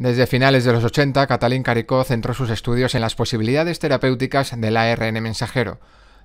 Desde finales de los 80, Catalín Caricó centró sus estudios en las posibilidades terapéuticas del ARN mensajero.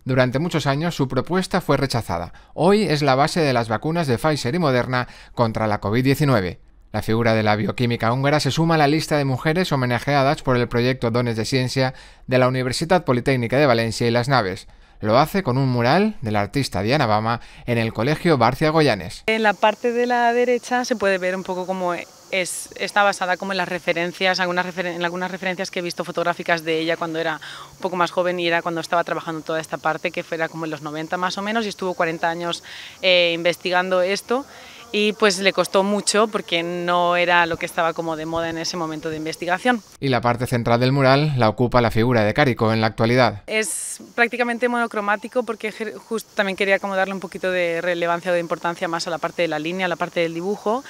Durante muchos años su propuesta fue rechazada. Hoy es la base de las vacunas de Pfizer y Moderna contra la COVID-19. La figura de la bioquímica húngara se suma a la lista de mujeres homenajeadas por el proyecto Dones de Ciencia de la Universidad Politécnica de Valencia y las Naves. Lo hace con un mural del artista Diana Bama en el Colegio Barcia Goyanes. En la parte de la derecha se puede ver un poco cómo está basada como en las referencias, algunas en algunas referencias que he visto fotográficas de ella cuando era un poco más joven y era cuando estaba trabajando toda esta parte, que fuera como en los 90 más o menos, y estuvo 40 años eh, investigando esto y pues le costó mucho porque no era lo que estaba como de moda en ese momento de investigación. Y la parte central del mural la ocupa la figura de Carico en la actualidad. Es prácticamente monocromático porque justo también quería como darle un poquito de relevancia o de importancia más a la parte de la línea, a la parte del dibujo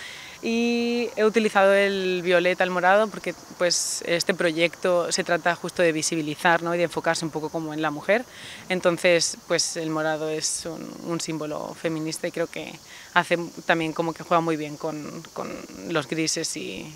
y he utilizado el violeta, el morado, porque pues, este proyecto se trata justo de visibilizar ¿no? y de enfocarse un poco como en la mujer. Entonces, pues el morado es un, símbolo feminista y creo que hace también como que juega muy bien con, con los grises y,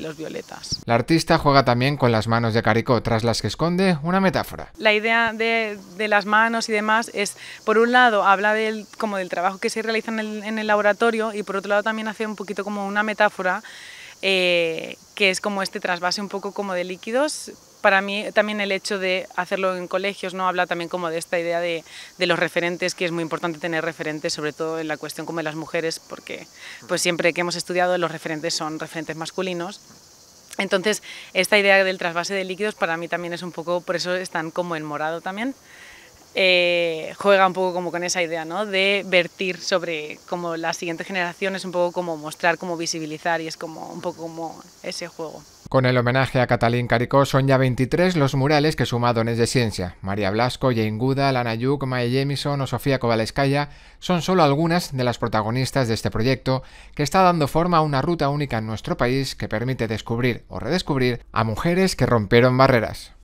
los violetas. La artista juega también con las manos de Carico, tras las que esconde una metáfora. La idea de, de las manos y demás es, por un lado, habla del, como del trabajo que se realiza en el, en el laboratorio y por otro lado también hace un poquito como una metáfora eh, que es como este trasvase un poco como de líquidos. Para mí también el hecho de hacerlo en colegios no habla también como de esta idea de, los referentes, que es muy importante tener referentes, sobre todo en la cuestión como de las mujeres, porque pues siempre que hemos estudiado los referentes son referentes masculinos. Entonces, esta idea del trasvase de líquidos para mí también es un poco, por eso están como en morado también. Eh, juega un poco como con esa idea, ¿no? De vertir sobre como la siguiente generación es un poco como mostrar, como visibilizar y es como un poco como ese juego. Con el homenaje a Catalín Caricó son ya 23 los murales que suma Dones de Ciencia. María Blasco, Jane Guda, Lana Yuk, Mae Jemison o Sofía Kovaleskaya son solo algunas de las protagonistas de este proyecto que está dando forma a una ruta única en nuestro país que permite descubrir o redescubrir a mujeres que rompieron barreras.